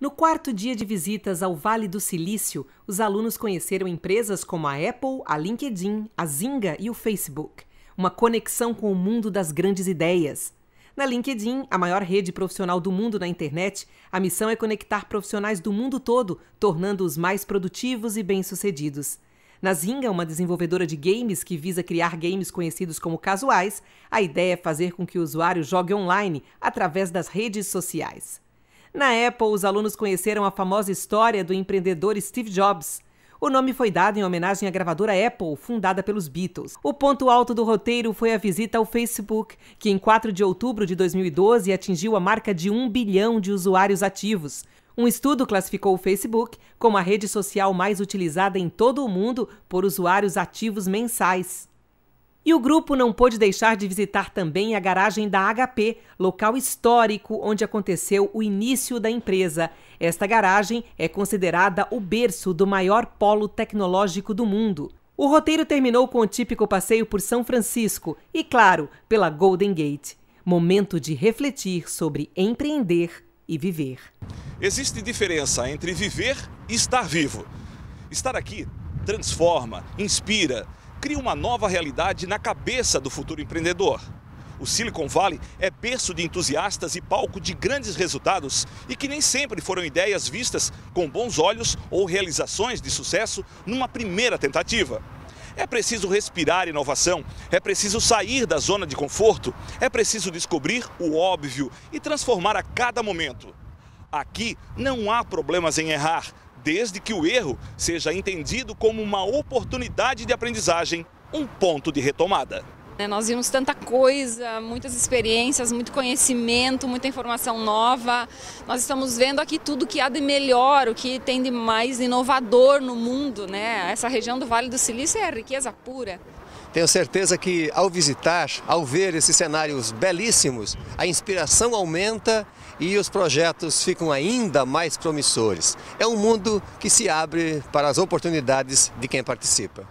No quarto dia de visitas ao Vale do Silício, os alunos conheceram empresas como a Apple, a LinkedIn, a Zinga e o Facebook. Uma conexão com o mundo das grandes ideias. Na LinkedIn, a maior rede profissional do mundo na internet, a missão é conectar profissionais do mundo todo, tornando-os mais produtivos e bem-sucedidos. Na Zinga, uma desenvolvedora de games que visa criar games conhecidos como casuais, a ideia é fazer com que o usuário jogue online através das redes sociais. Na Apple, os alunos conheceram a famosa história do empreendedor Steve Jobs. O nome foi dado em homenagem à gravadora Apple, fundada pelos Beatles. O ponto alto do roteiro foi a visita ao Facebook, que em 4 de outubro de 2012 atingiu a marca de 1 bilhão de usuários ativos. Um estudo classificou o Facebook como a rede social mais utilizada em todo o mundo por usuários ativos mensais. E o grupo não pôde deixar de visitar também a garagem da HP, local histórico onde aconteceu o início da empresa. Esta garagem é considerada o berço do maior polo tecnológico do mundo. O roteiro terminou com o típico passeio por São Francisco e, claro, pela Golden Gate. Momento de refletir sobre empreender e viver. Existe diferença entre viver e estar vivo. Estar aqui transforma, inspira, cria uma nova realidade na cabeça do futuro empreendedor. O Silicon Valley é berço de entusiastas e palco de grandes resultados e que nem sempre foram ideias vistas com bons olhos ou realizações de sucesso numa primeira tentativa. É preciso respirar inovação, é preciso sair da zona de conforto, é preciso descobrir o óbvio e transformar a cada momento. Aqui não há problemas em errar, desde que o erro seja entendido como uma oportunidade de aprendizagem, um ponto de retomada. Né, nós vimos tanta coisa, muitas experiências, muito conhecimento, muita informação nova. Nós estamos vendo aqui tudo que há de melhor, o que tem de mais inovador no mundo. Né? Essa região do Vale do Silício é riqueza pura. Tenho certeza que ao visitar, ao ver esses cenários belíssimos, a inspiração aumenta e os projetos ficam ainda mais promissores. É um mundo que se abre para as oportunidades de quem participa.